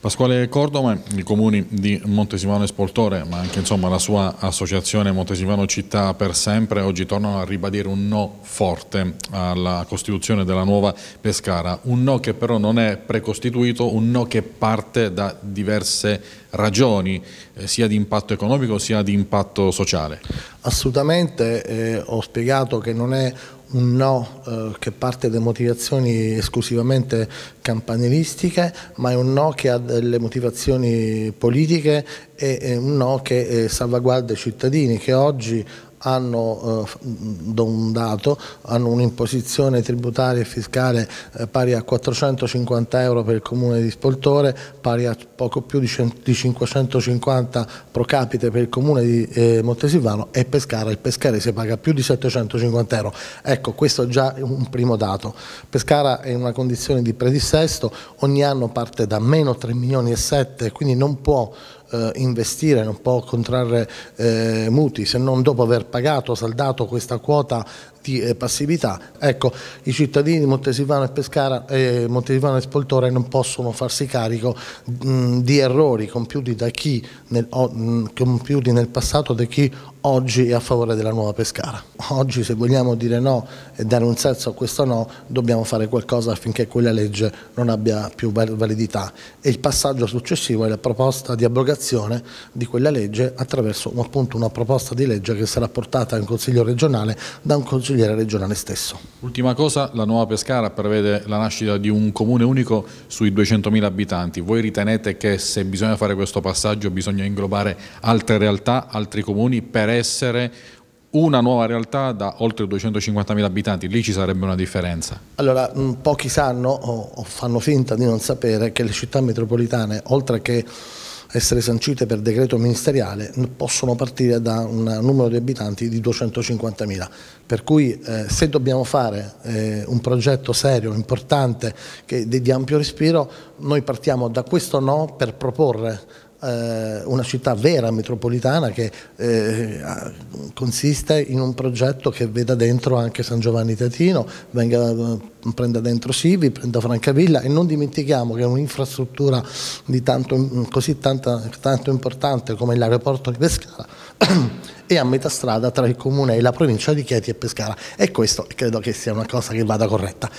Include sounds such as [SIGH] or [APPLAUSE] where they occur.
Pasquale Cordome, i comuni di Montesimano e Spoltore, ma anche insomma, la sua associazione Montesimano Città per sempre, oggi tornano a ribadire un no forte alla costituzione della nuova Pescara, un no che però non è precostituito, un no che parte da diverse ragioni, eh, sia di impatto economico sia di impatto sociale. Assolutamente, eh, ho spiegato che non è un no eh, che parte da motivazioni esclusivamente campanilistiche, ma è un no che ha delle motivazioni politiche e un no che eh, salvaguarda i cittadini che oggi hanno, eh, un dato, hanno un'imposizione tributaria e fiscale eh, pari a 450 euro per il comune di Spoltore, pari a poco più di, 100, di 550 pro capite per il comune di eh, Montesilvano e Pescara, il si paga più di 750 euro. Ecco, questo è già un primo dato. Pescara è in una condizione di predissesto, ogni anno parte da meno 3 milioni e 7, quindi non può eh, investire, non può contrarre eh, mutui se non dopo aver pagato, saldato questa quota di eh, passività. Ecco, i cittadini di Montesivano e Pescara, eh, Montesivano e Spoltore non possono farsi carico mh, di errori compiuti, da chi nel, mh, compiuti nel passato da chi oggi è a favore della nuova Pescara. Oggi se vogliamo dire no e dare un senso a questo no dobbiamo fare qualcosa affinché quella legge non abbia più validità e il passaggio successivo è la proposta di abrogazione di quella legge attraverso appunto una proposta di legge che sarà portata in Consiglio regionale da un consigliere regionale stesso. Ultima cosa, la nuova Pescara prevede la nascita di un comune unico sui 200.000 abitanti. Voi ritenete che se bisogna fare questo passaggio bisogna inglobare altre realtà, altri comuni per essere una nuova realtà da oltre 250.000 abitanti, lì ci sarebbe una differenza. Allora, mm, pochi sanno o fanno finta di non sapere che le città metropolitane, oltre che essere sancite per decreto ministeriale, possono partire da un numero di abitanti di 250.000. Per cui eh, se dobbiamo fare eh, un progetto serio, importante, che, di ampio respiro, noi partiamo da questo no per proporre eh, una città vera metropolitana che eh, consiste in un progetto che veda dentro anche San Giovanni Tatino, venga, eh, prenda dentro Sivi, prenda Francavilla e non dimentichiamo che un'infrastruttura così tanto, tanto, importante come l'aeroporto di Pescara è [CLEARS THROAT] a metà strada tra il comune e la provincia di Chieti e Pescara e questo credo che sia una cosa che vada corretta.